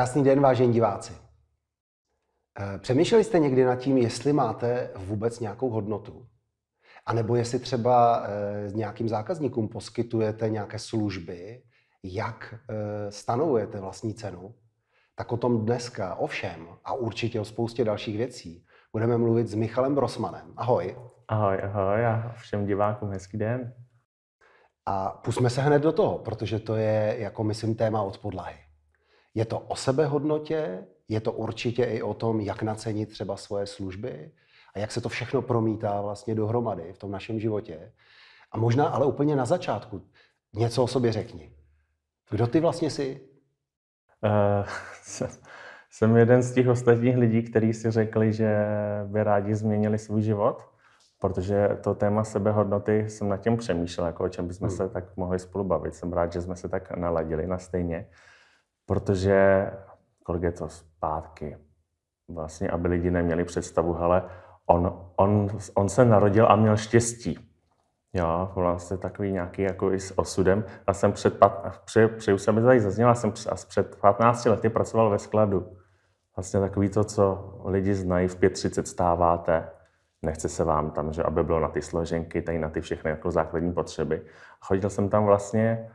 Krásný den, vážení diváci. Eh, přemýšleli jste někdy nad tím, jestli máte vůbec nějakou hodnotu? A nebo jestli třeba eh, nějakým zákazníkům poskytujete nějaké služby, jak eh, stanovujete vlastní cenu? Tak o tom dneska, ovšem, a určitě o spoustě dalších věcí, budeme mluvit s Michalem Brosmanem. Ahoj. Ahoj, ahoj a všem divákům hezký den. A pusme se hned do toho, protože to je, jako myslím, téma od podlahy. Je to o sebehodnotě, je to určitě i o tom, jak nacenit třeba svoje služby a jak se to všechno promítá vlastně dohromady v tom našem životě. A možná ale úplně na začátku něco o sobě řekni. Kdo ty vlastně jsi? Uh, jsem, jeden z těch ostatních lidí, kteří si řekli, že by rádi změnili svůj život, protože to téma sebehodnoty jsem nad tím přemýšlel, jako o čem bychom hmm. se tak mohli spolu bavit. Jsem rád, že jsme se tak naladili na stejně. Uh, Protože, kolik je to zpátky, vlastně, aby lidi neměli představu, hele, on, on, on se narodil a měl štěstí. Jo, vlastně takový nějaký jako i s osudem. Já jsem před, pat, při, při už se mi tady zazněla, jsem před, před 15 lety pracoval ve skladu. Vlastně takový to, co lidi znají, v 5.30 stáváte, nechce se vám tam, že aby bylo na ty složenky, tady na ty všechny jako základní potřeby. Chodil jsem tam vlastně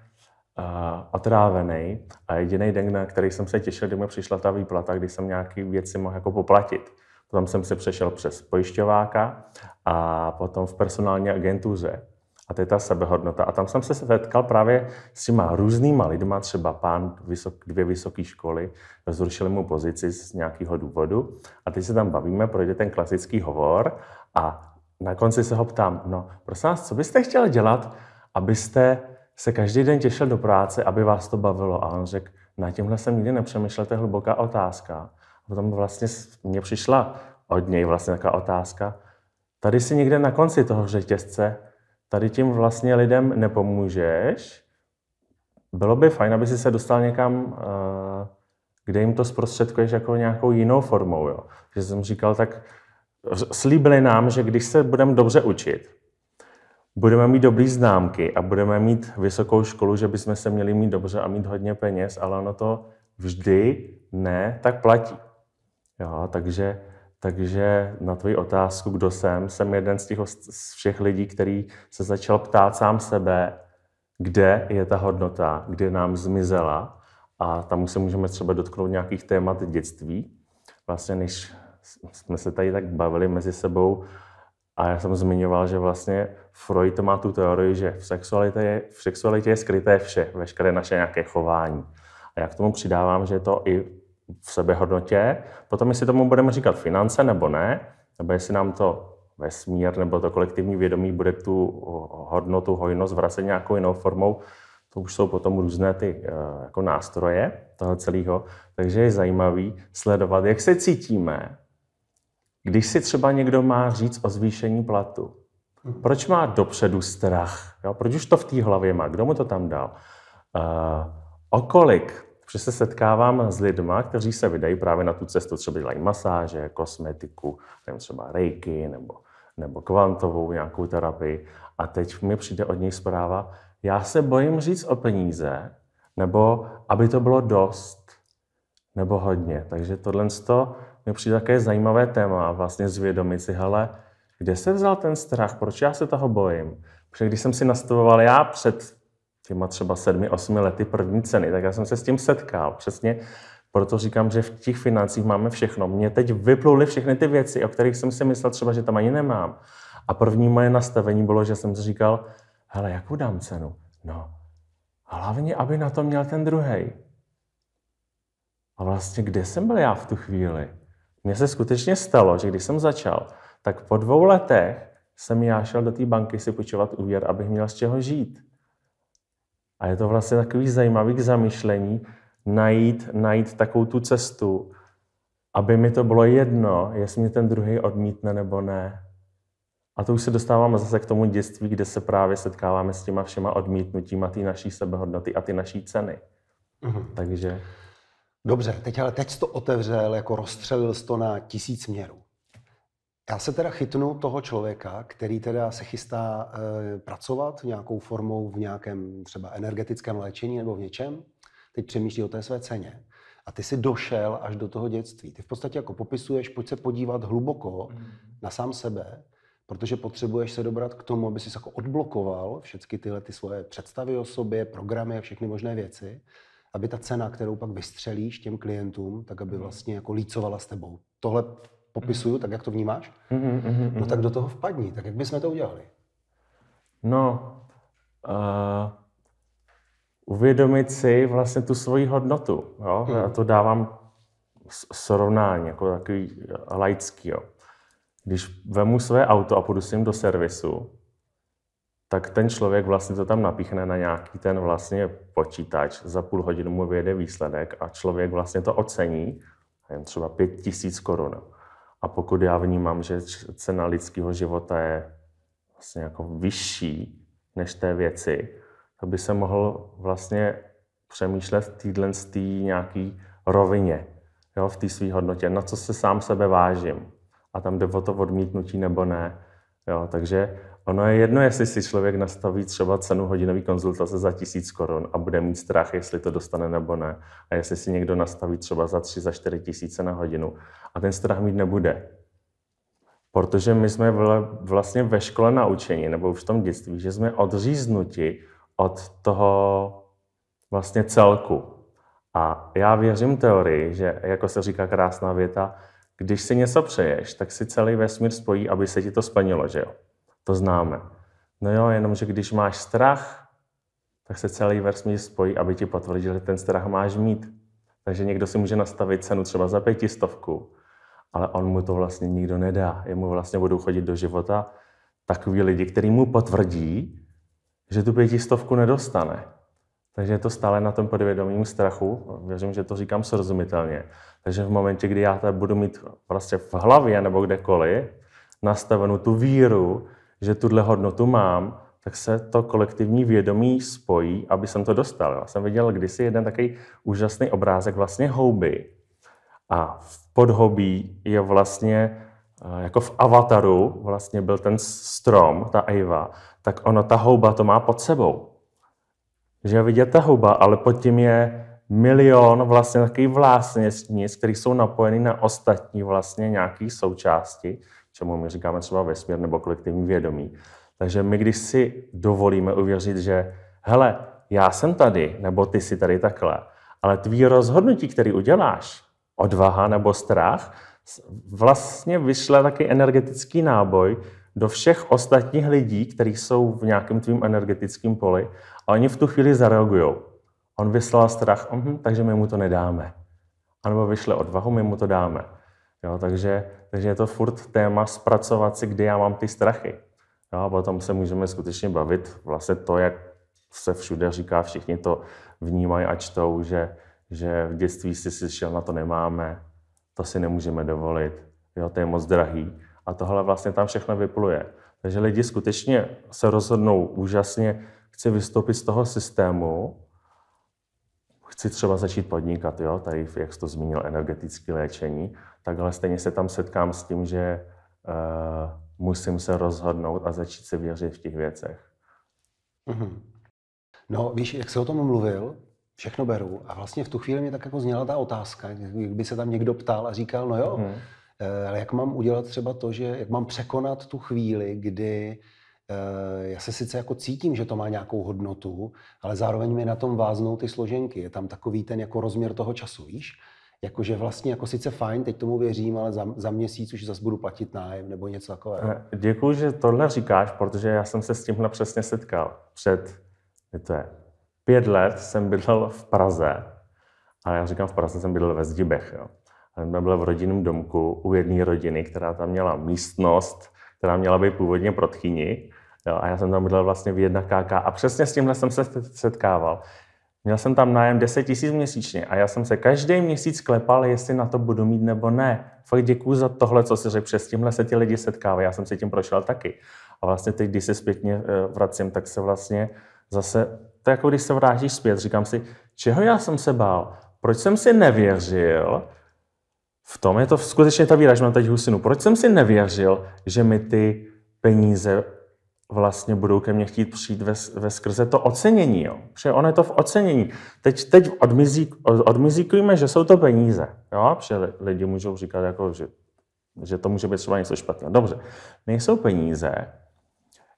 otrávený a jediný den, na který jsem se těšil, kdy mi přišla ta výplata, kdy jsem nějaký věci mohl jako poplatit. Potom jsem se přešel přes pojišťováka a potom v personální agentuře. A to je ta sebehodnota. A tam jsem se setkal právě s těma různýma lidma, třeba pán vysok, dvě vysoké školy, zrušili mu pozici z nějakého důvodu. A teď se tam bavíme, projde ten klasický hovor a na konci se ho ptám, no prosím vás, co byste chtěl dělat, abyste se každý den těšil do práce, aby vás to bavilo. A on řekl, na tímhle jsem nikdy nepřemýšlel, to je hluboká otázka. A potom vlastně mě přišla od něj vlastně taková otázka. Tady si někde na konci toho řetězce, tady tím vlastně lidem nepomůžeš. Bylo by fajn, aby si se dostal někam, eh, kde jim to zprostředkuješ jako nějakou jinou formou. Jo. Že jsem říkal, tak slíbili nám, že když se budeme dobře učit, budeme mít dobrý známky a budeme mít vysokou školu, že bychom se měli mít dobře a mít hodně peněz, ale ono to vždy ne, tak platí. Jo, takže, takže na tvoji otázku, kdo jsem, jsem jeden z těch z všech lidí, který se začal ptát sám sebe, kde je ta hodnota, kde nám zmizela. A tam se můžeme třeba dotknout nějakých témat dětství. Vlastně, než jsme se tady tak bavili mezi sebou a já jsem zmiňoval, že vlastně Freud má tu teorii, že v sexualitě je, v sexualitě je skryté vše, veškeré naše nějaké chování. A já k tomu přidávám, že je to i v sebehodnotě. Potom, jestli tomu budeme říkat finance nebo ne, nebo jestli nám to vesmír nebo to kolektivní vědomí bude tu hodnotu, hojnost vracet nějakou jinou formou, to už jsou potom různé ty e, jako nástroje toho celého. Takže je zajímavý sledovat, jak se cítíme když si třeba někdo má říct o zvýšení platu, mhm. proč má dopředu strach? Jo? Proč už to v té hlavě má? Kdo mu to tam dal? Uh, eh, okolik? Protože se setkávám s lidma, kteří se vydají právě na tu cestu, třeba dělají masáže, kosmetiku, nevím, třeba reiki nebo, nebo kvantovou nějakou terapii. A teď mi přijde od něj zpráva, já se bojím říct o peníze, nebo aby to bylo dost nebo hodně. Takže tohle mi přijde také zajímavé téma a vlastně zvědomit si, hele, kde se vzal ten strach, proč já se toho bojím. Protože když jsem si nastavoval já před těma třeba sedmi, osmi lety první ceny, tak já jsem se s tím setkal. Přesně proto říkám, že v těch financích máme všechno. Mně teď vypluly všechny ty věci, o kterých jsem si myslel třeba, že tam ani nemám. A první moje nastavení bylo, že jsem si říkal, hele, jakou dám cenu? No, hlavně, aby na to měl ten druhý a vlastně kde jsem byl já v tu chvíli? Mně se skutečně stalo, že když jsem začal, tak po dvou letech jsem já šel do té banky si půjčovat úvěr, abych měl z čeho žít. A je to vlastně takový zajímavý k zamišlení, najít, najít takovou tu cestu, aby mi to bylo jedno, jestli mě ten druhý odmítne nebo ne. A to už se dostáváme zase k tomu dětství, kde se právě setkáváme s těma všema odmítnutíma, ty naší sebehodnoty a ty naší ceny. Uh-huh. Takže... Dobře, teď ale teď to otevřel, jako rozstřelil to na tisíc měrů. Já se teda chytnu toho člověka, který teda se chystá e, pracovat nějakou formou v nějakém třeba energetickém léčení nebo v něčem. Teď přemýšlí o té své ceně. A ty si došel až do toho dětství. Ty v podstatě jako popisuješ, pojď se podívat hluboko mm. na sám sebe, protože potřebuješ se dobrat k tomu, aby jsi jako odblokoval všechny tyhle ty svoje představy o sobě, programy a všechny možné věci aby ta cena, kterou pak vystřelíš těm klientům, tak aby mhm. vlastně jako lícovala s tebou. Tohle popisuju, mhm. tak jak to vnímáš? Mhm, no tak do toho vpadni, tak jak bychom to udělali? No, uh, uvědomit si vlastně tu svoji hodnotu. Jo? Já to dávám srovnání, jako takový laický. Jo? Když vemu své auto a půjdu s ním do servisu, tak ten člověk vlastně to tam napíchne na nějaký ten vlastně počítač, za půl hodinu mu vyjede výsledek a člověk vlastně to ocení, jen třeba pět tisíc korun. A pokud já vnímám, že cena lidského života je vlastně jako vyšší než té věci, to by se mohl vlastně přemýšlet v tý nějaký rovině, jo, v té své hodnotě, na co se sám sebe vážím. A tam jde o to odmítnutí nebo ne. Jo, takže Ono je jedno, jestli si člověk nastaví třeba cenu hodinové konzultace za tisíc korun a bude mít strach, jestli to dostane nebo ne. A jestli si někdo nastaví třeba za tři, za čtyři tisíce na hodinu a ten strach mít nebude. Protože my jsme vlastně ve škole naučeni, nebo už v tom dětství, že jsme odříznuti od toho vlastně celku. A já věřím teorii, že jako se říká krásná věta, když si něco přeješ, tak si celý vesmír spojí, aby se ti to splnilo, že jo? To známe. No jo, jenomže když máš strach, tak se celý vesmír spojí, aby ti potvrdil, že ten strach máš mít. Takže někdo si může nastavit cenu třeba za pětistovku, ale on mu to vlastně nikdo nedá. Jemu vlastně budou chodit do života takový lidi, který mu potvrdí, že tu pětistovku nedostane. Takže je to stále na tom podvědomím strachu. Věřím, že to říkám srozumitelně. Takže v momentě, kdy já tady budu mít prostě v hlavě nebo kdekoliv nastavenou tu víru, že tuhle hodnotu mám, tak se to kolektivní vědomí spojí, aby jsem to dostal. Já jsem viděl kdysi jeden takový úžasný obrázek vlastně houby. A v podhobí je vlastně eh, jako v Avataru vlastně byl ten strom, ta Eva, tak ono, ta houba to má pod sebou. Že vidět ta houba, ale pod tím je milion vlastně takových vlastně který jsou napojený na ostatní vlastně nějaký součásti čemu my říkáme třeba vesmír nebo kolektivní vědomí. Takže my, když si dovolíme uvěřit, že hele, já jsem tady, nebo ty jsi tady takhle, ale tvý rozhodnutí, který uděláš, odvaha nebo strach, vlastně vyšle taky energetický náboj do všech ostatních lidí, kteří jsou v nějakém tvým energetickém poli a oni v tu chvíli zareagují. On vyslal strach, uh-huh, takže my mu to nedáme. A nebo vyšle odvahu, my mu to dáme. Jo, takže takže je to furt téma zpracovat si, kdy já mám ty strachy. No a potom se můžeme skutečně bavit vlastně to, jak se všude říká, všichni to vnímají a čtou, že, že v dětství si slyšel, na to nemáme, to si nemůžeme dovolit, jo, to je moc drahý. A tohle vlastně tam všechno vypluje. Takže lidi skutečně se rozhodnou úžasně, chci vystoupit z toho systému, chci třeba začít podnikat, jo, tady, jak jsi to zmínil, energetické léčení, tak ale stejně se tam setkám s tím, že uh, musím se rozhodnout a začít si věřit v těch věcech. Mm-hmm. No, víš, jak jsi o tom mluvil, všechno beru. A vlastně v tu chvíli mě tak jako zněla ta otázka, kdyby se tam někdo ptal a říkal, no jo, mm-hmm. ale jak mám udělat třeba to, že jak mám překonat tu chvíli, kdy Eh, já se sice jako cítím, že to má nějakou hodnotu, ale zároveň mi na tom váznou ty složenky. Je tam takový ten jako rozměr toho času, víš? Jakože vlastně jako sice fajn, teď tomu věřím, ale za, za měsíc už zase budu platit nájem nebo něco takového. Eh, Děkuji, že tohle říkáš, protože já jsem se s tímhle přesně setkal. Před, je to je, pět let jsem bydlel v Praze, ale já říkám v Praze jsem bydlel ve Zdibech, jo. Jsme byli v rodinném domku u jedné rodiny, která tam měla místnost, která měla být původně pro tchyni, Jo, a já jsem tam bydlel vlastně v 1KK a přesně s tímhle jsem se setkával. Měl jsem tam nájem 10 tisíc měsíčně a já jsem se každý měsíc klepal, jestli na to budu mít nebo ne. Fakt děkuji za tohle, co si řekl, přes tímhle se ti lidi setkávají, já jsem se tím prošel taky. A vlastně teď, když se zpětně eh, vracím, tak se vlastně zase, to jako když se vrátíš zpět, říkám si, čeho já jsem se bál, proč jsem si nevěřil, v tom je to skutečně ta výražba, teď husinu, proč jsem si nevěřil, že mi ty peníze vlastně budou ke mně chtít přijít ve, ve skrze to ocenění. Jo? Protože ono je to v ocenění. Teď, teď odmizíkujeme, že jsou to peníze. Jo? Protože lidi můžou říkat, jako, že, že to může být třeba něco špatného. Dobře, nejsou peníze,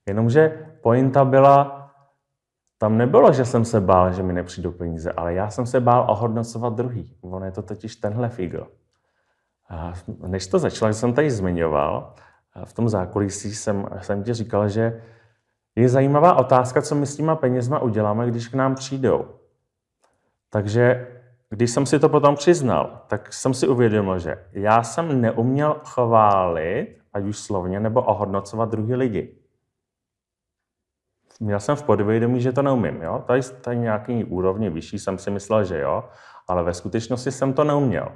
jenomže pointa byla, tam nebylo, že jsem se bál, že mi nepřijdou peníze, ale já jsem se bál ohodnocovat druhý. Ono je to totiž tenhle figl. A než to začalo, jsem tady zmiňoval, v tom zákulisí jsem, jsem ti říkal, že je zajímavá otázka, co my s těma penězma uděláme, když k nám přijdou. Takže když jsem si to potom přiznal, tak jsem si uvědomil, že já jsem neuměl chválit, ať už slovně, nebo ohodnocovat druhý lidi. Měl jsem v podvědomí, že to neumím. Jo? Tady, tady nějaký úrovni vyšší jsem si myslel, že jo, ale ve skutečnosti jsem to neuměl.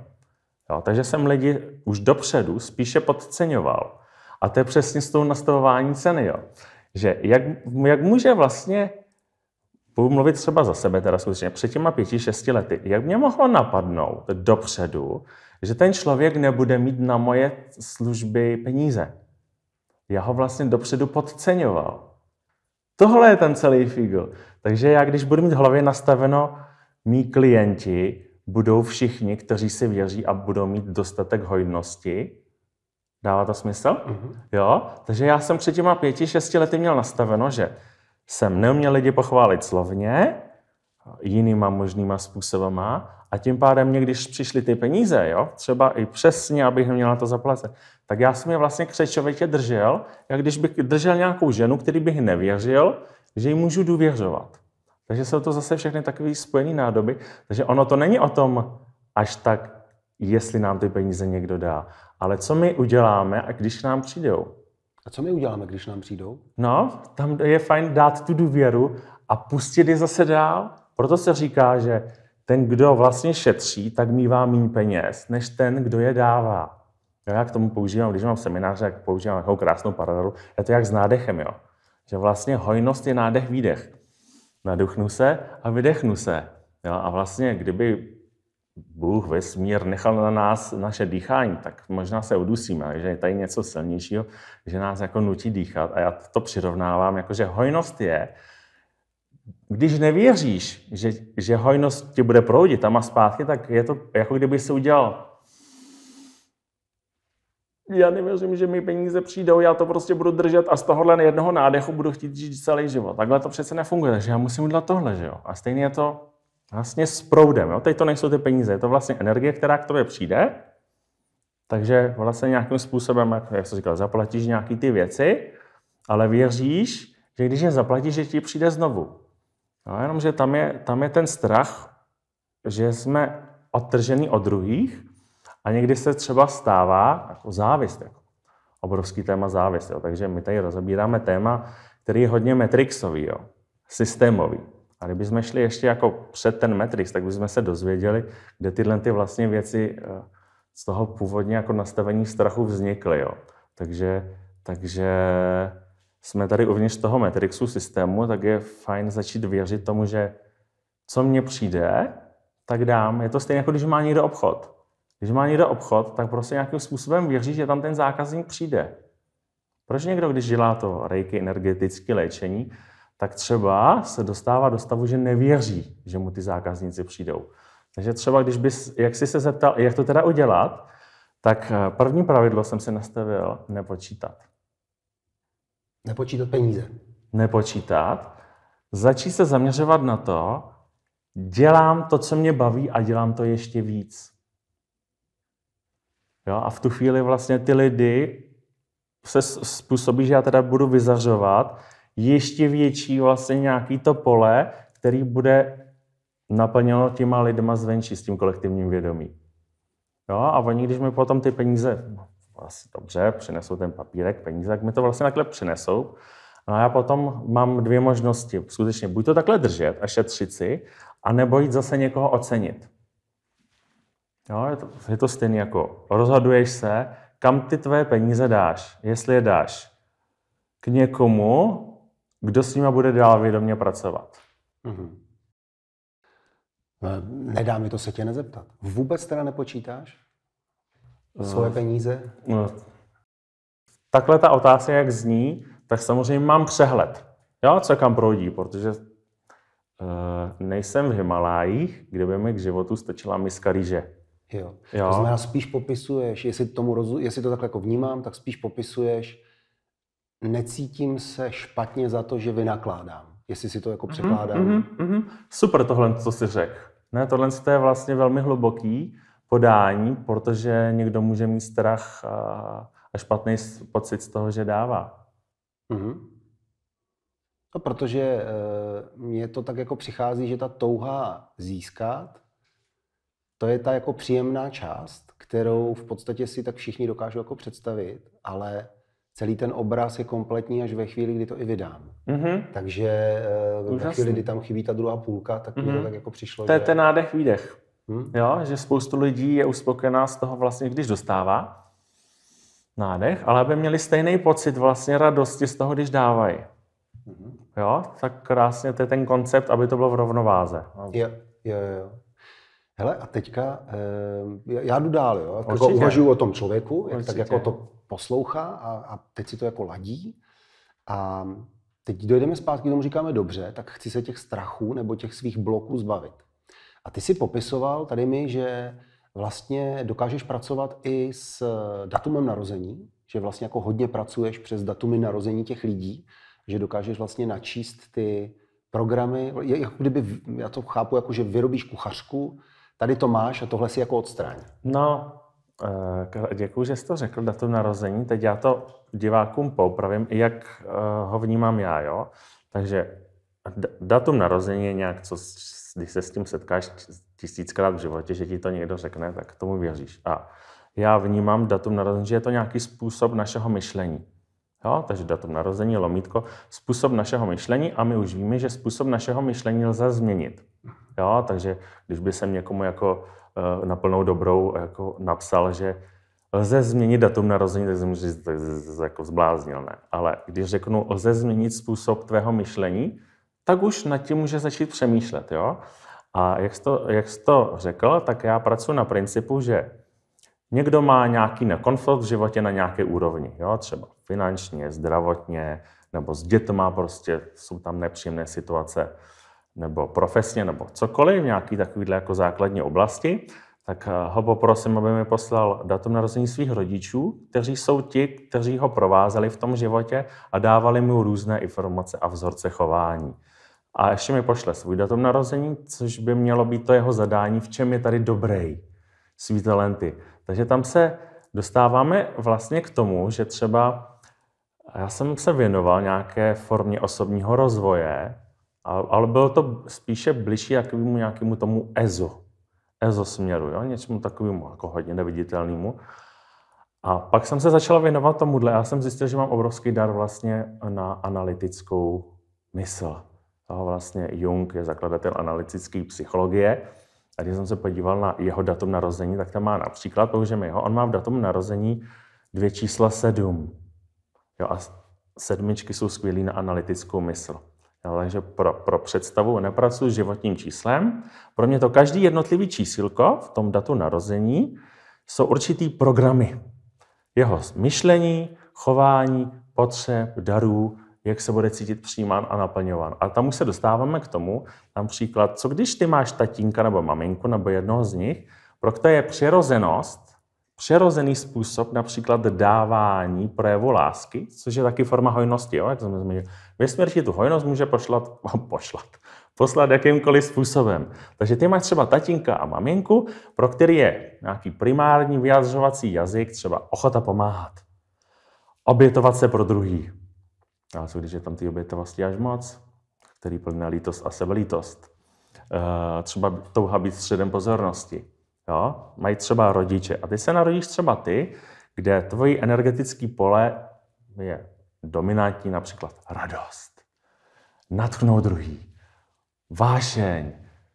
Jo? Takže jsem lidi už dopředu spíše podceňoval. A to je přesně s tou nastavování ceny. Jo. Že jak, jak může vlastně, budu mluvit třeba za sebe teda skutečně, před těma pěti, šesti lety, jak mě mohlo napadnout dopředu, že ten člověk nebude mít na moje služby peníze. Já ho vlastně dopředu podceňoval. Tohle je ten celý figl. Takže já, když budu mít v hlavě nastaveno, mý klienti budou všichni, kteří si věří a budou mít dostatek hojnosti, Dává to smysl? Mm-hmm. Jo, takže já jsem před těma pěti, šesti lety měl nastaveno, že jsem neuměl lidi pochválit slovně, jinýma možnýma způsobama a tím pádem mě, když přišly ty peníze, jo, třeba i přesně, abych na to zaplacet, tak já jsem je vlastně křečovitě držel, jak když bych držel nějakou ženu, který bych nevěřil, že jí můžu důvěřovat. Takže jsou to zase všechny takové spojené nádoby. Takže ono to není o tom až tak jestli nám ty peníze někdo dá. Ale co my uděláme, a když nám přijdou? A co my uděláme, když nám přijdou? No, tam je fajn dát tu důvěru a pustit je zase dál. Proto se říká, že ten, kdo vlastně šetří, tak mývá méně peněz, než ten, kdo je dává. Já k tomu používám, když mám semináře, jak používám takovou krásnou paralelu, je to jak s nádechem, jo. Že vlastně hojnost je nádech, výdech. Naduchnu se a vydechnu se. Jo? A vlastně, kdyby Bůh, vesmír nechal na nás naše dýchání, tak možná se udusíme, že je tady něco silnějšího, že nás jako nutí dýchat. A já to přirovnávám, jako že hojnost je, když nevěříš, že, že hojnost ti bude proudit tam a zpátky, tak je to jako kdyby se udělal já nevěřím, že mi peníze přijdou, já to prostě budu držet a z tohohle jednoho nádechu budu chtít žít celý život. Takhle to přece nefunguje, takže já musím udělat tohle, že jo. A stejně je to vlastně s proudem. Jo? Teď to nejsou ty peníze, je to vlastně energie, která k tobě přijde, takže vlastně nějakým způsobem, jak, jsem říkal, zaplatíš nějaký ty věci, ale věříš, že když je zaplatíš, že ti přijde znovu. No, jenomže tam je, tam je ten strach, že jsme odtrženi od druhých a někdy se třeba stává jako závist. Jako obrovský téma závist. Jo. Takže my tady rozebíráme téma, který je hodně metrixový, jo, systémový. A kdybychom šli ještě jako před ten Matrix, tak bychom se dozvěděli, kde tyhle ty vlastně věci eh, z toho původně jako nastavení strachu vznikly. Jo. Takže, takže jsme tady uvnitř toho Matrixu systému, tak je fajn začít věřit tomu, že co mně přijde, tak dám. Je to stejné, jako když má někdo obchod. Když má někdo obchod, tak prostě nějakým způsobem věří, že tam ten zákazník přijde. Proč někdo, když dělá to rejky energetické léčení, tak třeba se dostává do stavu, že nevěří, že mu ty zákazníci přijdou. Takže třeba, když bys, jak jsi se zeptal, jak to teda udělat, tak eh, první pravidlo jsem si nastavil nepočítat. Nepočítat peníze. Nepočítat. Začít se zaměřovat na to, dělám to, co mě baví a dělám to ještě víc. Jo? A v tu chvíli vlastně ty lidi se způsobí, že já teda budu vyzařovat, ještě větší vlastně nějaký to pole, který bude naplněno těma lidma zvenčí s tím kolektivním vědomí. Jo, a oni, když mi potom ty peníze, vlastně dobře, přinesou ten papírek, peníze, tak mi to vlastně takhle přinesou. No a já potom mám dvě možnosti. Skutečně buď to takhle držet a šetřit si, anebo jít zase někoho ocenit. Jo, je, to, je to stejný jako rozhoduješ se, kam ty tvé peníze dáš, jestli je dáš k někomu, kdo s nima bude dál vědomě pracovat. Mm-hmm. Nedá mi to se tě nezeptat. Vůbec teda nepočítáš eh, svoje peníze? No. Takhle ta otázka, jak zní, tak samozřejmě mám přehled, jo, co kam proudí, protože uh, nejsem v Himalájích, kde by mi k životu stačila miska rýže. Jo. jo. To znamená, spíš popisuješ, jestli, tomu rozu, jestli to takhle jako vnímám, tak spíš popisuješ necítím se špatně za to, že vynakládám. Jestli si to jako mhm, překládám. Mm-hmm, mm-hmm. Super tohle, co jsi řekl. Ne, tohle je vlastně velmi hluboký podání, protože někdo může mít strach a špatný pocit z toho, že dává. Mm-hmm. No, protože e, mně to tak jako přichází, že ta touha získat, to je ta jako příjemná část, kterou v podstatě si tak všichni dokážou jako představit, ale celý ten obraz je kompletní až ve chvíli, kdy to i vydám. Mm-hmm. Takže Užasný. Eh, ve chvíli, kdy tam chybí ta druhá půlka, tak mm-hmm. to mhm. tak jako přišlo. To je že... ten nádech, výdech. Hmm? Jo, že spoustu lidí je uspokojená z toho vlastně, když dostává nádech, ale aby měli stejný pocit vlastně radosti z toho, když dávají. Mm-hmm. Jo, tak krásně to je ten koncept, aby to bylo v rovnováze. Jo, jo, jo. Hele, a teďka, e, já jdu dál, jo. Jako uvažuju o tom člověku, jak, tak jako to poslouchá a, a teď si to jako ladí. A teď dojdeme zpátky k tomu, říkáme dobře, tak chci se těch strachů nebo těch svých bloků zbavit. A ty si popisoval tady mi, že vlastně dokážeš pracovat i s datumem narození, že vlastně jako hodně pracuješ přes datumy narození těch lidí, že dokážeš vlastně načíst ty programy, jako kdyby, já to chápu, jako že vyrobíš kuchařku, tady to máš a tohle si jako odstraň. No, Eh, děkuji, že jsi to řekl, datum narození. Teď já to divákům poupravím, jak eh, ho vnímám já. Jo? Takže datum narození je nějak, co, když se s tím setkáš tisíckrát v životě, že ti to někdo řekne, tak tomu věříš. A já vnímám datum narození, že je to nějaký způsob našeho myšlení. Jo? Takže datum narození, lomítko, způsob našeho myšlení a my už víme, že způsob našeho myšlení lze změnit. Jo? Takže když by se někomu jako Eh, na plnou dobrou jako napsal, že lze změnit datum narození, tak jsem říct, tak jako zbláznil, ne? Ale když řeknu, lze změnit způsob tvého myšlení, tak už nad tím může začít přemýšlet, jo? A jak jsi, to, jak jsi to řekl, tak já pracuji na principu, že někdo má nějaký nekonflikt v životě na nějaké úrovni, jo? třeba finančně, zdravotně, nebo s dětma prostě jsou tam nepříjemné situace nebo profesně, nebo cokoliv, nějaký takovýhle jako základní oblasti, tak eh, ho poprosím, aby mi poslal datum narození svých rodičů, kteří jsou ti, kteří ho provázeli v tom životě a dávali mu různé informace a vzorce chování. A ještě mi pošle svůj datum narození, což by mělo být to jeho zadání, v čem je tady dobrý, svý talenty. Takže tam se dostáváme vlastně k tomu, že třeba já jsem se věnoval nějaké formě osobního rozvoje ale bylo to spíše bližší jakému nějakému tomu EZO, EZO směru, jo? něčemu takovému jako hodně neviditelnému. A pak jsem se začal věnovat tomuhle já jsem zjistil, že mám obrovský dar vlastně na analytickou mysl. Jo, vlastně Jung je zakladatel analytické psychologie. A když jsem se podíval na jeho datum narození, tak tam má například, použijeme jeho, on má v datum narození dvě čísla sedm. Jo, a sedmičky jsou skvělý na analytickou mysl. Ale takže pro, pro představu nepracuji s životním číslem. Pro mě to každý jednotlivý čísilko v tom datu narození jsou určitý programy. Jeho myšlení, chování, potřeb, darů, jak se bude cítit přijímán a naplňován. A tam už se dostáváme k tomu, například, co když ty máš tatínka nebo maminku nebo jednoho z nich, pro které je přirozenost přirozený způsob například dávání projevu lásky, což je taky forma hojnosti, jo? jak jsme zmínili. Vesmírčí tu hojnost může pošlat, pošlat, poslat jakýmkoliv způsobem. Takže ty máš třeba tatínka a maminku, pro který je nějaký primární vyjadřovací jazyk, třeba ochota pomáhat, obětovat se pro druhý. Ale co když je tam ty obětovosti až moc, který plná lítost a sebelítost. Eh, třeba touha být středem pozornosti jo, mají třeba rodiče. A ty se narodíš třeba ty, kde tvoji energetické pole je dominantní například radost, natchnout druhý, vášeň,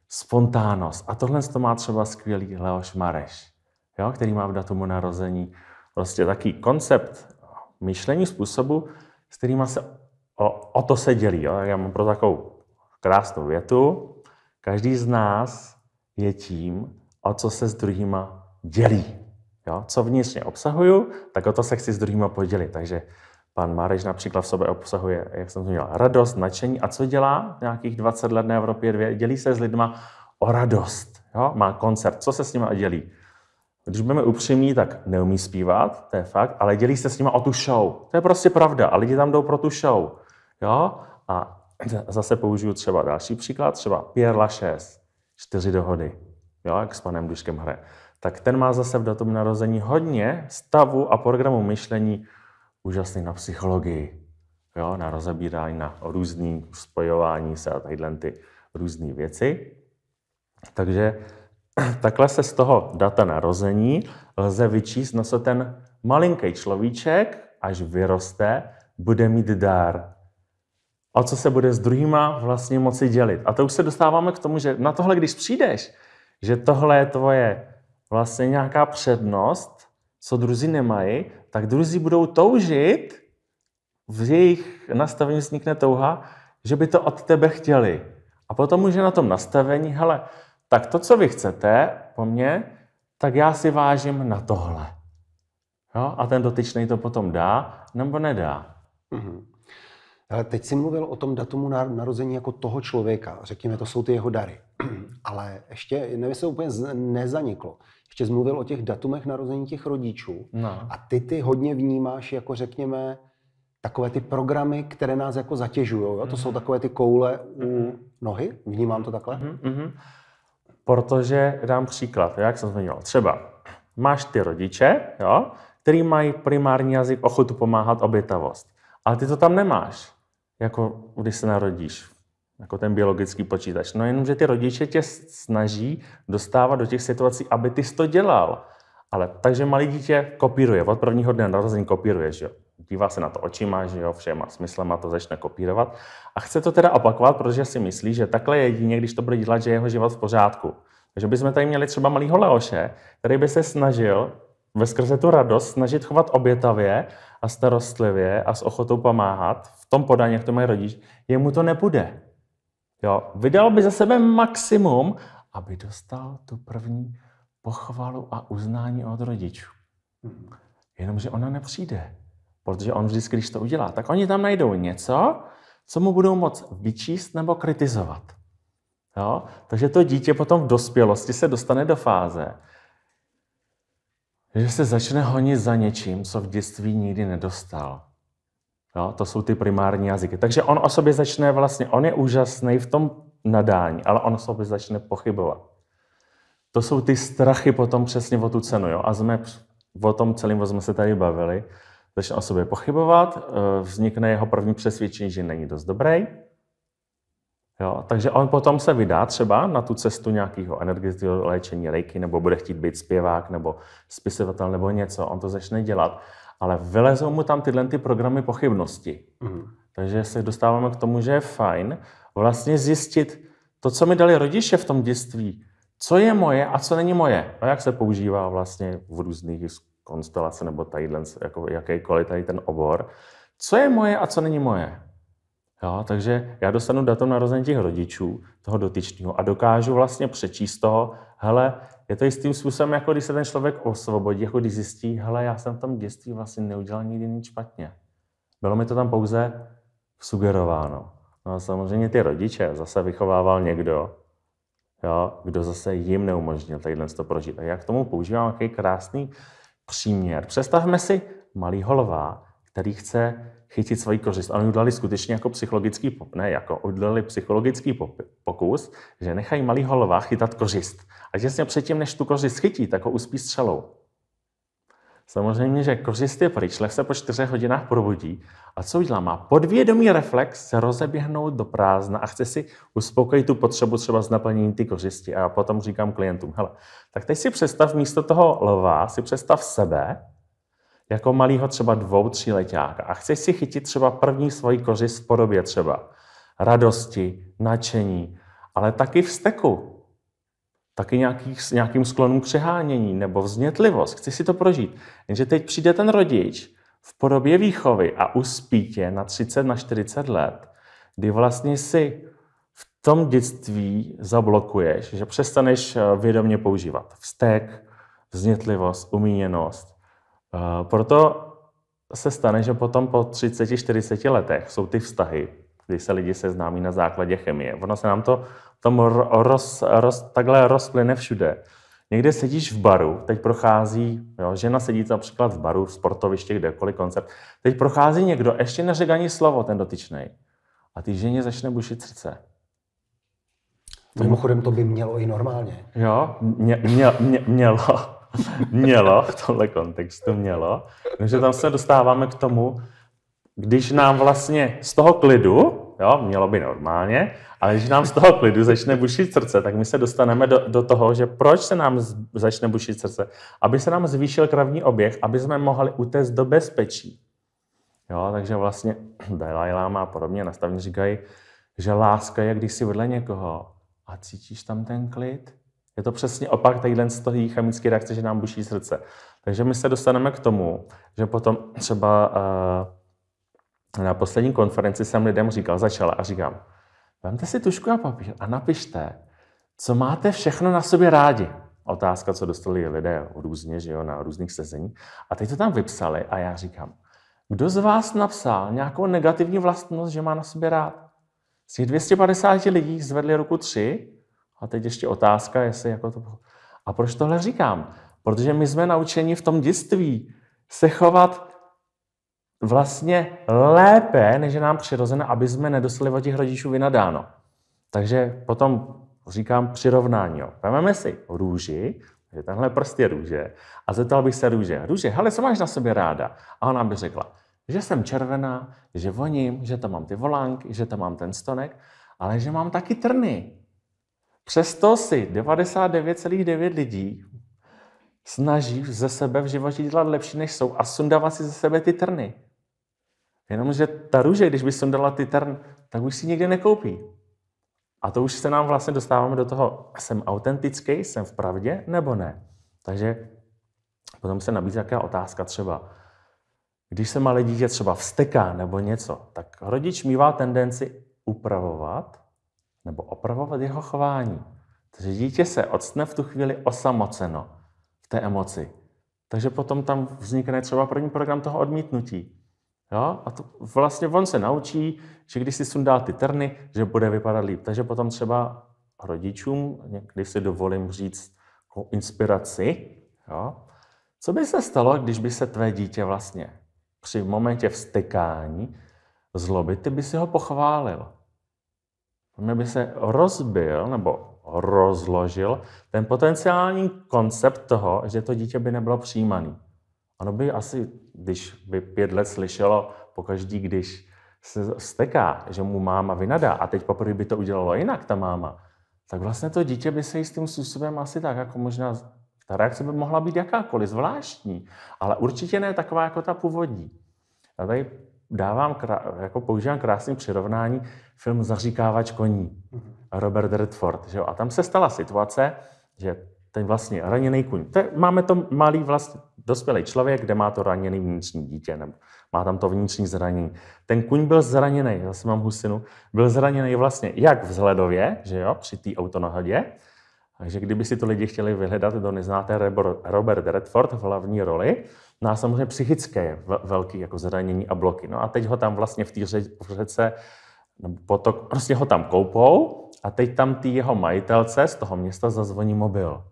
spontánnost. A tohle to má třeba skvělý Leoš Mareš, jo, který má v datumu narození prostě taký koncept myšlení způsobu, s kterým se o, o to se dělí. Jo. Já mám pro takovou krásnou větu. Každý z nás je tím, o co se s druhýma dělí. Jo? Co vnitřně obsahuju, tak o to se chci s druhýma podělit. Takže pan Mareš například v sobě obsahuje, jak jsem zmínil, radost, nadšení. A co dělá nějakých 20 let na Evropě Dvě? Dělí se s lidma o radost. Jo? Má koncert. Co se s nimi dělí? Když budeme upřímní, tak neumí zpívat, to je fakt, ale dělí se s nima o tu show. To je prostě pravda a lidi tam jdou pro tu show. Jo? A zase použiju třeba další příklad, třeba Pierre Lachaise, čtyři dohody jo, jak s panem Duškem hraje, tak ten má zase v datum narození hodně stavu a programu myšlení úžasný na psychologii, jo, na rozebírání, na různý spojování se a tadyhle ty různé věci. Takže takhle se z toho data narození lze vyčíst, no se ten malinký človíček, až vyroste, bude mít dár. A co se bude s druhýma vlastně moci dělit. A to už se dostáváme k tomu, že na tohle, když přijdeš, že tohle je tvoje vlastně nějaká přednost, co druzí nemají, tak druzí budou toužit, v jejich nastavení vznikne touha, že by to od tebe chtěli. A potom už je na tom nastavení, hele, tak to, co vy chcete po mně, tak já si vážím na tohle. Jo? A ten dotyčný to potom dá nebo nedá. Mm-hmm. Ale teď jsi mluvil o tom datumu narození jako toho člověka. Řekněme, to jsou ty jeho dary. ale ještě nevím, se úplně nezaniklo. Ještě zmluvil o těch datumech narození těch rodičů. No. A ty ty hodně vnímáš jako řekněme takové ty programy, které nás jako zatěžují. Mm-hmm. To jsou mhm. takové ty koule u mm-hmm. nohy, vnímám to takhle. Mm-hmm. Protože dám příklad, jak jsem zmiňoval. Třeba máš ty rodiče, jo, který mají primární jazyk ochotu pomáhat obětavost. Ale ty to tam nemáš, jako když se narodíš jako ten biologický počítač. No jenom, že ty rodiče tě snaží dostávat do těch situací, aby ty jsi to dělal. Ale takže malý dítě kopíruje, od prvního dne narození kopíruje, že jo. Dívá se na to očima, že jo, všema smyslema to začne kopírovat. A chce to teda opakovat, protože si myslí, že takhle jedině, když to bude dělat, že je jeho život v pořádku. Takže bychom tady měli třeba malýho Leoše, který by se snažil ve skrze tu radost snažit chovat obětavě a starostlivě a s ochotou pomáhat v tom podání, jak to mají rodič, jemu to nepůjde. Jo, vydal by za sebe maximum, aby dostal tu první pochvalu a uznání od rodičů. Jenomže ona nepřijde, protože on vždycky, když to udělá, tak oni tam najdou něco, co mu budou moc vyčíst nebo kritizovat. Jo? Takže to dítě potom v dospělosti se dostane do fáze, že se začne honit za něčím, co v dětství nikdy nedostal. Jo, to jsou ty primární jazyky. Takže on o sobě začne vlastně, on je úžasný v tom nadání, ale on o sobě začne pochybovat. To jsou ty strachy potom přesně o tu cenu. Jo? A jsme o tom celým jsme se tady bavili. Začne o sobě pochybovat, eh, vznikne jeho první přesvědčení, že není dost dobrý. Jo, takže on potom se vydá třeba na tu cestu nějakého energetického léčení, rejky, nebo bude chtít být zpěvák, nebo spisovatel, nebo něco. On to začne dělat ale vylezou mu tam tyhle ty programy pochybnosti. Mm. Takže se dostáváme k tomu, že je fajn vlastně zjistit to, co mi dali rodiče v tom dětství, co je moje a co není moje. A jak se používá vlastně v různých konstelace nebo tadyhle, jako jakýkoliv tady ten obor. Co je moje a co není moje. Jo, takže já dostanu datum narození těch rodičů, toho dotyčného a dokážu vlastně přečíst toho, hele, je to jistým způsobem, jako když se ten člověk osvobodí, jako když zjistí, hele, já jsem v tom dětství vlastně neudělal nikdy nic špatně. Bylo mi to tam pouze sugerováno. No a samozřejmě ty rodiče zase vychovával někdo, jo, kdo zase jim neumožnil tady to prožít. A já k tomu používám takový krásný příměr. Představme si malý holová, který chce chytit svoji kořist. A oni udělali skutečně jako psychologický, pop, ne jako, udělali psychologický pop, pokus, že nechají malýho lva chytat kořist. A těsně předtím, než tu kořist chytí, tak ho uspí střelou. Samozřejmě, že kořist je pryč, lev se po čtyřech hodinách probudí a co udělá? Má podvědomý reflex se rozeběhnout do prázdna a chce si uspokojit tu potřebu třeba z naplnění ty kořisti. A já potom říkám klientům, hele, tak teď si představ místo toho lva, si představ sebe, jako malýho třeba dvou, tříletáka a chceš si chytit třeba první svoji kořist v podobě třeba radosti, nadšení, ale taky vzteku, taky nějaký, nějakým sklonům přehánění nebo vznětlivost. Chci si to prožít. Jenže teď přijde ten rodič v podobě výchovy a uspí tě na 30, na 40 let, kdy vlastně si v tom dětství zablokuješ, že přestaneš eh, vědomě používat vztek, vznětlivost, umíněnost, proto se stane, že potom po 30-40 letech jsou ty vztahy, kdy se lidi seznámí na základě chemie. Ono se nám to tom roz, roz, takhle rozplyne všude. Někde sedíš v baru, teď prochází, jo, žena sedí například v baru, v sportovišti, kdekoliv koncert, teď prochází někdo, ještě neřek ani slovo ten dotyčný. A ty ženě začne bušit srdce. Mimochodem to by mělo i normálně. Jo, mě, mě, mě, mělo mělo, v tomhle kontextu mělo. Takže tam se dostáváme k tomu, když nám vlastně z toho klidu, jo, mělo by normálně, ale když nám z toho klidu začne bušit srdce, tak my se dostaneme do, do toho, že proč se nám z, začne bušit srdce? Aby se nám zvýšil krevní oběh, aby jsme mohli utéct do bezpečí. Jo, takže vlastně Dalai Lama a podobně nastavně říkají, že láska je, když si vedle někoho a cítíš tam ten klid, je to přesně opak téhle z toho chemické reakce, že nám buší srdce. Takže my se dostaneme k tomu, že potom třeba eh, na poslední konferenci jsem lidem říkal, začala a říkám, vemte si tušku a papír a napište, co máte všechno na sobě rádi. Otázka, co dostali lidé různě, že jo, na různých sezení. A teď to tam vypsali a já říkám, kdo z vás napsal nějakou negativní vlastnost, že má na sobě rád? Z těch 250 lidí zvedli ruku tři a teď ještě otázka, jestli jako to... A proč tohle říkám? Protože my jsme naučeni v tom dětství se chovat vlastně lépe, než je nám přirozené, aby jsme nedostali od těch rodičů vynadáno. Takže potom říkám přirovnání. Jo. Vememe si růži, že tenhle prst je růže, a zeptal bych se růže, růže, hele, co máš na sobě ráda? A ona by řekla, že jsem červená, že voním, že tam mám ty volánky, že tam mám ten stonek, ale že mám taky trny. Přesto si 99,9 lidí snaží ze sebe v životě dělat lepší, než jsou a sundávat si ze sebe ty trny. Jenomže ta růže, když by sundala ty trn, tak už si nikdy nekoupí. A to už se nám vlastně dostáváme do toho, jsem autentický, jsem v pravdě nebo ne. Takže potom se nabízí jaká otázka třeba, když se malé dítě třeba vsteká nebo něco, tak rodič mývá tendenci upravovat nebo opravovat jeho chování. Takže dítě se odstne v tu chvíli osamoceno v té emoci. Takže potom tam vznikne třeba první program toho odmítnutí. Jo? A to vlastně on se naučí, že když si sundá ty trny, že bude vypadat líp. Takže potom třeba rodičům, někdy si dovolím říct o jako inspiraci, jo? co by se stalo, když by se tvé dítě vlastně při momentě vstekání zloby, ty by si ho pochválil. Velmi by se rozbil nebo rozložil ten potenciální koncept toho, že to dítě by nebylo přijímané. Ono by asi, když by pět let slyšelo pokaždý, když se steká, že mu máma vynadá a teď poprvé by to udělalo jinak ta máma, tak vlastně to dítě by se jistým způsobem asi tak, jako možná ta reakce by mohla být jakákoliv, zvláštní, ale určitě ne taková jako ta původní. A tady dávám, jako používám krásné přirovnání, film Zaříkávač koní, mhm. Robert Redford. Že jo? A tam se stala situace, že ten vlastně raněný kuň, to je, máme to malý vlastně dospělý člověk, kde má to raněný vnitřní dítě, nebo má tam to vnitřní zranění. Ten kuň byl zraněný, zase mám husinu, byl zraněný vlastně jak vzhledově, že jo, při té autonohodě, takže kdyby si to lidi chtěli vyhledat, to neznáte Robert Redford v hlavní roli, No a samozřejmě psychické velké jako zranění a bloky. No a teď ho tam vlastně v té řece, potok, prostě ho tam koupou a teď tam ty jeho majitelce z toho města zazvoní mobil.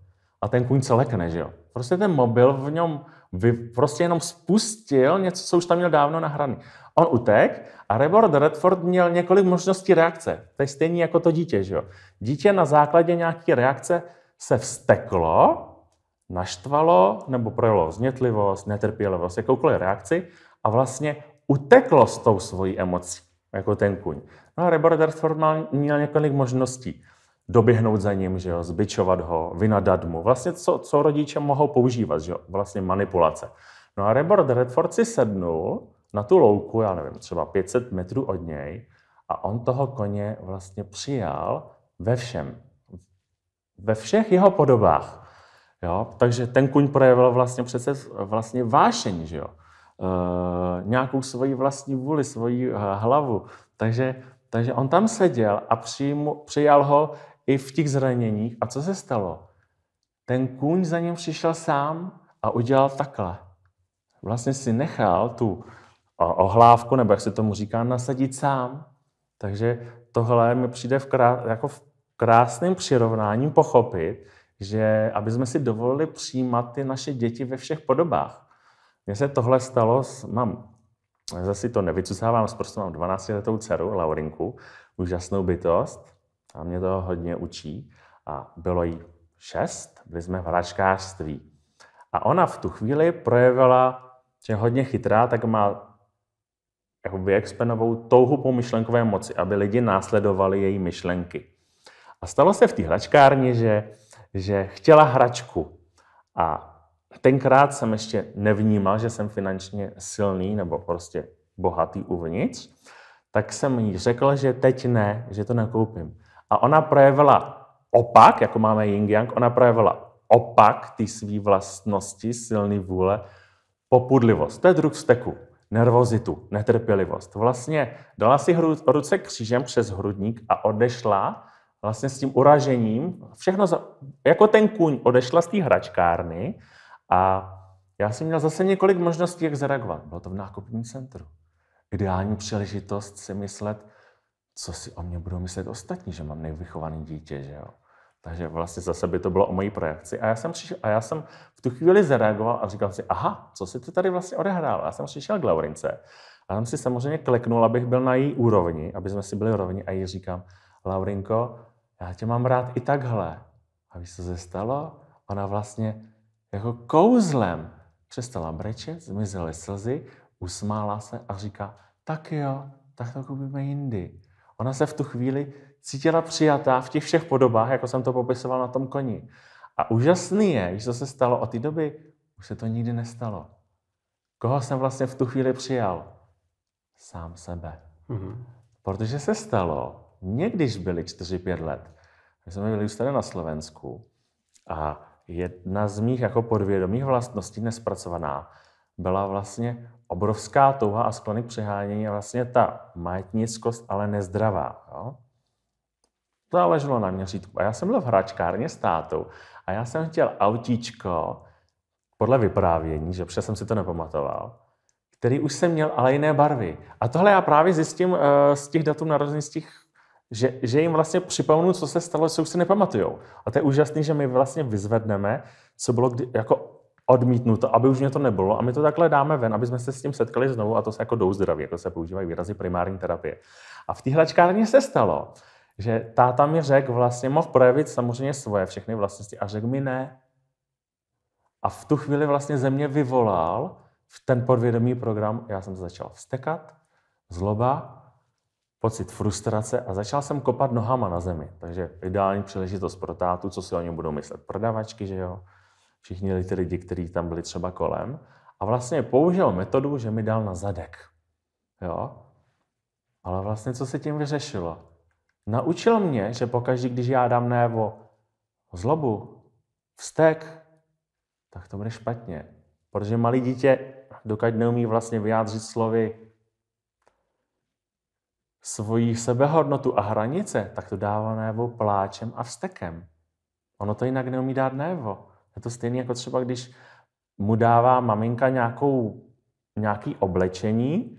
A ten kuň se lekne, že jo. Prostě ten mobil v něm vy, prostě jenom spustil něco, co už tam měl dávno nahraný. On utek a Rebord Redford měl několik možností reakce. To je stejný jako to dítě, že jo. Dítě na základě nějaké reakce se vsteklo, naštvalo nebo projelo znětlivost, netrpělivost, jakoukoliv reakci a vlastně uteklo s tou svojí emocí, jako ten kuň. No a reborderstford měl několik možností. Doběhnout za ním, že jo, zbičovat ho, vynadat mu. Vlastně co, co rodiče mohou používat, že jo, vlastně manipulace. No a Rebord Redford si sednul na tu louku, já nevím, třeba 500 metrů od něj a on toho koně vlastně přijal ve všem. Ve všech jeho podobách. Jo? Takže ten kuň projevil vlastně přece vlastně vášeň, že jo? E, nějakou svoji vlastní vůli, svoji eh, hlavu. Takže, takže on tam seděl a přijmu, přijal ho i v těch zraněních. A co se stalo? Ten kůň za ním přišel sám a udělal takhle. Vlastně si nechal tu eh, ohlávku, nebo jak se tomu říká, nasadit sám. Takže tohle mi přijde v krá, jako v krásným přirovnáním pochopit, že aby jsme si dovolili přijímat ty naše děti ve všech podobách. Mně se tohle stalo, mám, zase to nevycucávám, prostě mám 12-letou dceru, Laurinku, úžasnou bytost a mě to hodně učí. A bylo jí šest, byli jsme v hračkářství. A ona v tu chvíli projevila, že je hodně chytrá, tak má jako vyexpenovou touhu po myšlenkové moci, aby lidi následovali její myšlenky. A stalo se v té hračkárně, že že chtěla hračku. A tenkrát jsem ještě nevnímal, že jsem finančně silný nebo prostě bohatý uvnitř, tak jsem jí řekl, že teď ne, že to nekoupím. A ona projevila opak, jako máme Ying yang, ona projevila opak ty své vlastnosti, silný vůle, popudlivost. To je druh steku, nervozitu, netrpělivost. Vlastně dala si hru, ruce křížem přes hrudník a odešla, vlastně s tím uražením, všechno, za, jako ten kuň odešla z té hračkárny a já jsem měl zase několik možností, jak zareagovat. Bylo to v nákupním centru. Ideální příležitost si myslet, co si o mě budou myslet ostatní, že mám nevychovaný dítě, že jo. Takže vlastně zase by to bylo o mojí projekci. A já jsem, přišel, a já jsem v tu chvíli zareagoval a říkal si, aha, co se to tady vlastně odehrál? Já jsem přišel k Laurince a tam si samozřejmě kleknul, abych byl na její úrovni, aby jsme si byli rovni a jí říkám, Laurinko, já tě mám rád i takhle. A víš, co se stalo? Ona vlastně jako kouzlem přestala brečet, zmizely slzy, usmála se a říká, tak jo, tak to koupíme jindy. Ona se v tu chvíli cítila přijatá v těch všech podobách, jako jsem to popisoval na tom koni. A úžasný je, že to se stalo od té doby, už se to nikdy nestalo. Koho jsem vlastně v tu chvíli přijal? Sám sebe. Mm-hmm. Protože se stalo, někdyž byli 4-5 let, jsme jsem už tady na Slovensku a jedna z mých jako podvědomých vlastností nespracovaná byla vlastně obrovská touha a sklony přehánění a vlastně ta majetnickost, ale nezdravá. Jo? To leželo na měřítku. A já jsem byl v hračkárně s tátou a já jsem chtěl autíčko, podle vyprávění, že přesně jsem si to nepamatoval, který už jsem měl ale jiné barvy. A tohle já právě zjistím eh, z těch datů narození z těch že, že jim vlastně připomenu, co se stalo, co už si nepamatujou. A to je úžasný, že my vlastně vyzvedneme, co bylo kdy, jako odmítnuto, aby už mě to nebylo. A my to takhle dáme ven, aby jsme se s tím setkali znovu a to se jako douzdraví, jako to se používají výrazy primární terapie. A v té hračkárně se stalo, že táta mi řekl, vlastně mohl projevit samozřejmě svoje všechny vlastnosti a řekl mi ne. A v tu chvíli vlastně ze mě vyvolal v ten podvědomý program, já jsem začal vstekat, zloba, pocit frustrace a začal jsem kopat nohama na zemi. Takže ideální příležitost pro tátu, co si o něm budou myslet prodavačky, že jo? Všichni ty lidi, kteří tam byli třeba kolem. A vlastně použil metodu, že mi dal na zadek. Jo? Ale vlastně co se tím vyřešilo? Naučil mě, že pokaždé, když já dám nebo zlobu, vztek, tak to bude špatně. Protože malý dítě, dokud neumí vlastně vyjádřit slovy svoji sebehodnotu a hranice, tak to dává najevo pláčem a vstekem. Ono to jinak neumí dát najevo. Je to stejné jako třeba, když mu dává maminka nějakou, nějaký oblečení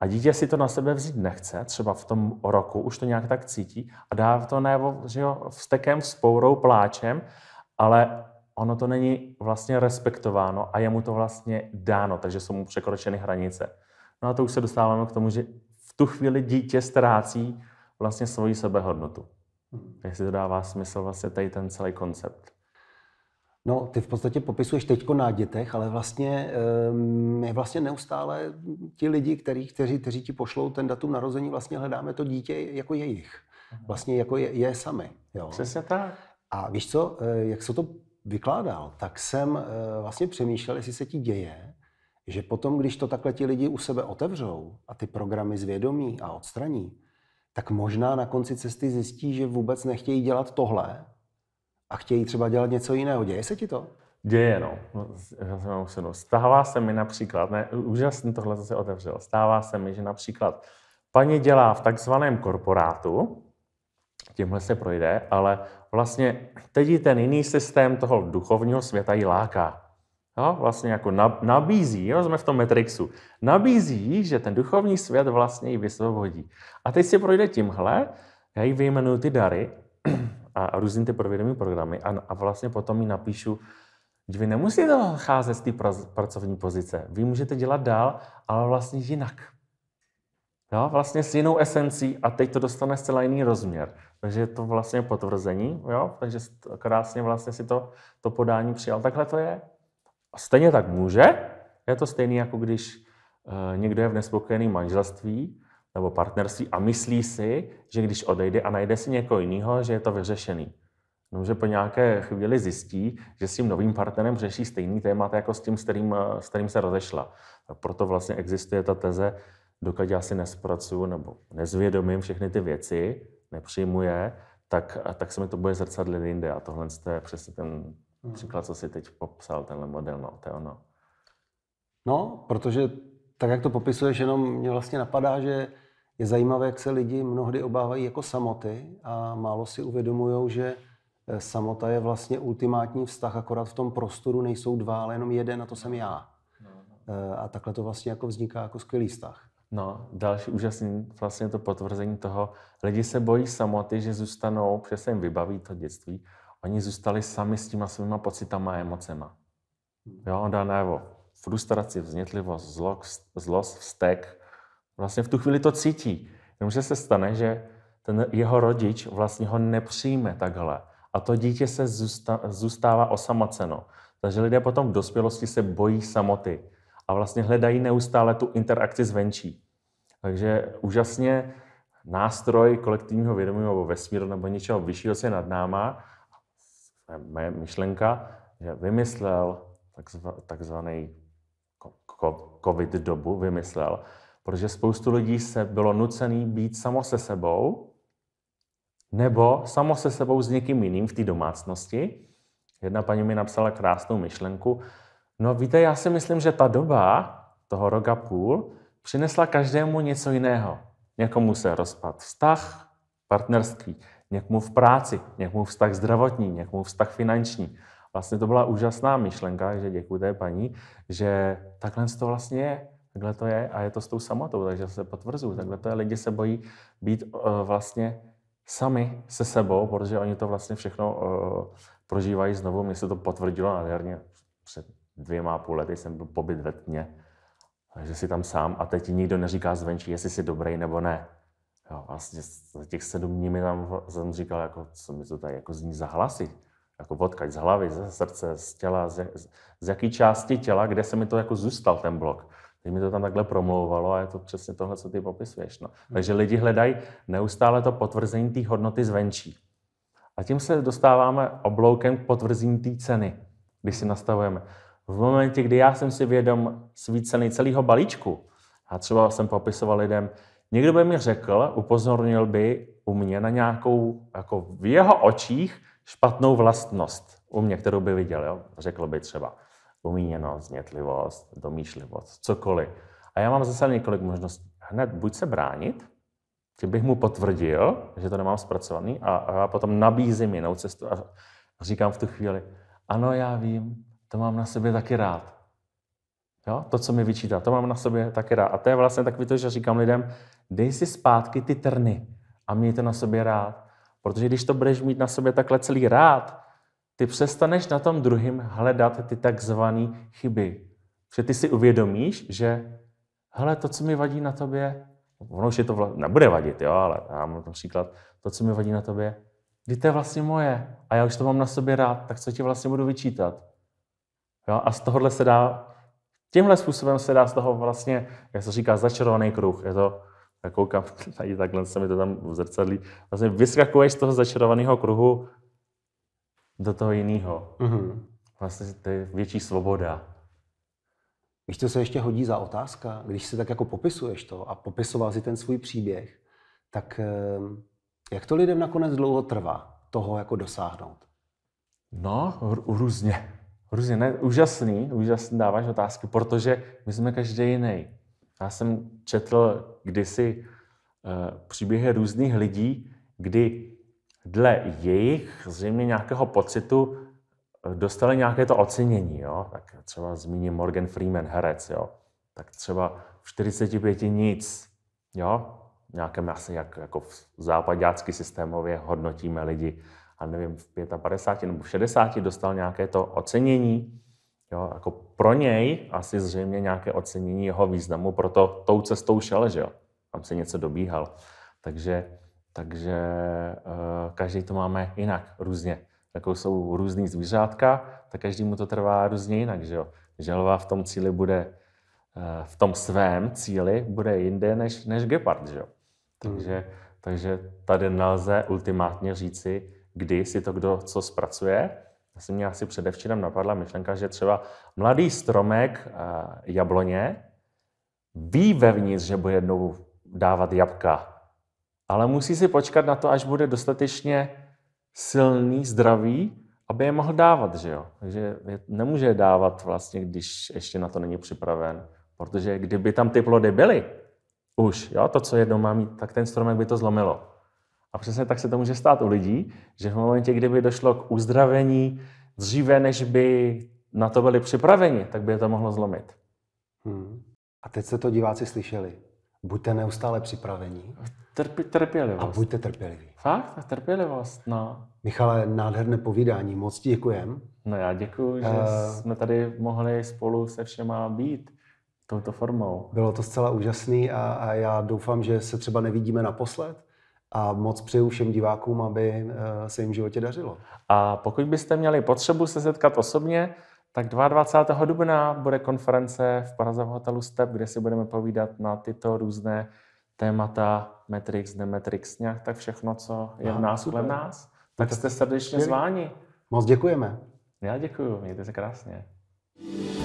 a dítě si to na sebe vzít nechce, třeba v tom roku, už to nějak tak cítí a dá to najevo že jo, vstekem, spourou, pláčem, ale ono to není vlastně respektováno a je mu to vlastně dáno, takže jsou mu překročeny hranice. No a to už se dostáváme k tomu, že tu chvíli dítě ztrácí vlastně svoji sebehodnotu. Hmm. Jestli to dává smysl vlastně tady ten celý koncept. No, ty v podstatě popisuješ teďko na dětech, ale vlastně my ehm, vlastně neustále ti lidi, který, kteří, kteří ti pošlou ten datum narození, vlastně hledáme to dítě jako jejich. Mhm. Vlastně jako je, je sami. Jo. Přesně tak. A víš co, eh, jak se to vykládal, tak jsem eh, vlastně přemýšlel, jestli se ti děje, že potom, když to takhle ti lidi u sebe otevřou a ty programy zvědomí a odstraní, tak možná na konci cesty zjistí, že vůbec nechtějí dělat tohle a chtějí třeba dělat něco jiného. Děje se ti to? Děje, no. no Stává se mi například, ne, úžasně tohle se otevřelo, stává se mi, že například paní dělá v takzvaném korporátu, tímhle se projde, ale vlastně teď ten jiný systém toho duchovního světa ji láká jo, no, vlastně jako nabízí, jo, jsme v tom Matrixu, nabízí, že ten duchovní svět vlastně ji vysvobodí. A teď si projde tímhle, já jí vyjmenuju ty dary a, a různý ty provědomí programy a, a vlastně potom jí napíšu, že vy nemusíte cházet z té pracovní pozice, vy můžete dělat dál, ale vlastně jinak. Jo, vlastně s jinou esencí a teď to dostane zcela jiný rozměr. Takže je to vlastně potvrzení, jo? takže krásně vlastně si to, to podání přijal. Takhle to je. A stejně tak může. Je to stejný, jako když eh, někdo je v nespokojeném manželství nebo partnerství a myslí si, že když odejde a najde si někoho jiného, že je to vyřešený. No, že po nějaké chvíli zjistí, že s tím novým partnerem řeší stejný témat jako s tím, s kterým, eh, s kterým se rozešla. A proto vlastně existuje ta teze, dokud já si nespracuju nebo nezvědomím všechny ty věci, nepřijmu je, tak, eh, tak se mi to bude zrcadlit jinde. A tohle je přesně ten Příklad, hmm. co si teď popsal, tenhle model, no, to je ono. No, protože tak, jak to popisuješ, jenom mě vlastně napadá, že je zajímavé, jak se lidi mnohdy obávají jako samoty a málo si uvědomují, že eh, samota je vlastně ultimátní vztah, akorát v tom prostoru nejsou dva, ale jenom jeden a to jsem já. No, no. Eh, a takhle to vlastně jako vzniká jako skvělý vztah. No, další úžasný vlastně to potvrzení toho, lidi se bojí samoty, že zůstanou, protože se jim vybaví to dětství, Oni zůstali sami s těma svýma pocitama a emocema. Hmm. Jo, dá najevo frustraci, vznětlivost, zlost, vztek. Vlastně v tu chvíli to cítí. Jenomže se stane, že ten jeho rodič vlastně ho nepřijme takhle. A to dítě se zůstává osamoceno. Takže lidé potom v dospělosti se bojí samoty a vlastně hledají neustále tu interakci zvenčí. Takže úžasně nástroj kolektivního vědomí nebo vesmíru nebo něčeho vyššího se nad náma Eh, moje myšlenka, že vymyslel takzvaný covid dobu, vymyslel, protože spoustu lidí se bylo nucený být samo se sebou, nebo samo se sebou s někým jiným v té domácnosti. Jedna paní mi napsala krásnou myšlenku. No víte, já si myslím, že ta doba toho roka půl přinesla každému něco jiného. Někomu se rozpad vztah partnerský, mu v práci, mu vztah zdravotní, mu vztah finanční. Vlastně to byla úžasná myšlenka, že děkuji té paní, že takhle to vlastně je. Takhle to je a je to s tou samotou, takže se potvrzuju. Takhle to je. Lidi se bojí být uh, vlastně sami se sebou, protože oni to vlastně všechno uh, prožívají znovu. Mně se to potvrdilo nádherně. Před dvěma a půl lety jsem byl pobyt ve tmě, že si tam sám a teď nikdo neříká zvenčí, jestli jsi dobrý nebo ne. Jo, vlastně za těch sedm dní mi tam jsem říkal, jako, co mi to tady jako zní za hlasy. Jako odkaď z hlavy, ze srdce, z těla, z, z jaký části těla, kde se mi to jako zůstal ten blok. Teď mi to tam takhle promlouvalo a je to přesně tohle, co ty popisuješ. No. Hmm. Takže lidi hledají neustále to potvrzení té hodnoty zvenčí. A tím se dostáváme obloukem k potvrzení té ceny, když si nastavujeme. V momentě, kdy já jsem si vědom ceny celého balíčku, a třeba jsem popisoval lidem, Někdo by mi řekl, upozornil by u mě na nějakou, jako v jeho očích, špatnou vlastnost u mě, kterou by viděl. Jo? Řekl by třeba umíněnost, znětlivost, domýšlivost, cokoliv. A já mám zase několik možností. Hned buď se bránit, tím bych mu potvrdil, že to nemám zpracovaný a, a potom nabízím jinou cestu a říkám v tu chvíli, ano, já vím, to mám na sobě taky rád. Jo? To, co mi vyčítá, to mám na sobě taky rád. A to je vlastně takový to, že říkám lidem, dej si zpátky ty trny a měj to na sobě rád. Protože když to budeš mít na sobě takhle celý rád, ty přestaneš na tom druhém hledat ty takzvané chyby. Že ty si uvědomíš, že hele, to, co mi vadí na tobě, ono už je to vla... nebude vadit, jo, ale já mám například to, co mi vadí na tobě, kdy to je vlastně moje a já už to mám na sobě rád, tak co ti vlastně budu vyčítat? Jo, a z tohohle se dá, tímhle způsobem se dá z toho vlastně, jak se říká, začarovaný kruh. Je to, a koukám, tady takhle se mi to tam v zrcadlí, vlastně vyskakuješ z toho začarovaného kruhu do toho jiného. Mm-hmm. Vlastně to je větší svoboda. Víš, to se ještě hodí za otázka? Když si tak jako popisuješ to a popisoval si ten svůj příběh, tak ehm, jak to lidem nakonec dlouho trvá toho jako dosáhnout? No, různě. Různě, ne, úžasný, úžasný dáváš otázky, protože my jsme každý jiný. Já jsem četl kdysi eh, příběhy různých lidí, kdy dle jejich zřejmě nějakého pocitu eh, dostali nějaké to ocenění. Jo? Tak třeba zmíním Morgan Freeman, herec. Jo? Tak třeba v 45 nic. Jo? Nějakém asi jak, jako v západňácky systémově hodnotíme lidi. A nevím, v 55 nebo v 60 dostal nějaké to ocenění. Jo, jako pro něj asi zřejmě nějaké ocenění jeho významu, proto tou cestou šel, že jo. Tam se něco dobíhal. Takže, takže eh, každý to máme jinak, různě. Jako jsou různý zvířátka, tak každý mu to trvá různě jinak, že jo. Želva v tom cíli bude, eh, v tom svém cíli bude jinde než, než gepard, že jo. Takže, hmm. takže tady nelze ultimátně říci, kdy si to kdo co zpracuje, asi mě asi předevčírem napadla myšlenka, že třeba mladý stromek eh, jabloně ví vevnitř, že bude jednou dávat jabka, ale musí si počkat na to, až bude dostatečně silný, zdravý, aby je mohl dávat, že jo? Takže nemůže je dávat vlastně, když ještě na to není připraven, protože kdyby tam ty plody byly, už, jo, to, co jednou má mít, tak ten stromek by to zlomilo. A přesně tak se to může stát u lidí, že v momentě, kdyby došlo k uzdravení dříve, než by na to byli připraveni, tak by je to mohlo zlomit. Hmm. A teď se to diváci slyšeli. Buďte neustále připravení. Trpi, trpělivost. A buďte trpěliví. Fakt? A Trpělivost, no. Michale, nádherné povídání. Moc děkujem. No já děkuji, že uh, jsme tady mohli spolu se všema být touto formou. Bylo to zcela úžasný a, a já doufám, že se třeba nevidíme naposled. A moc přeju všem divákům, aby eh, se jim v životě dařilo. A pokud byste měli potřebu se setkat osobně, tak 22. dubna bude konference v Praze v hotelu Step, kde si budeme povídat na tyto různé témata Matrix, Dematrix, nějak tak všechno, co je v nás kolem nás. Tak jste srdečně zváni. Moc děkujeme. Já děkuji, mějte se krásně.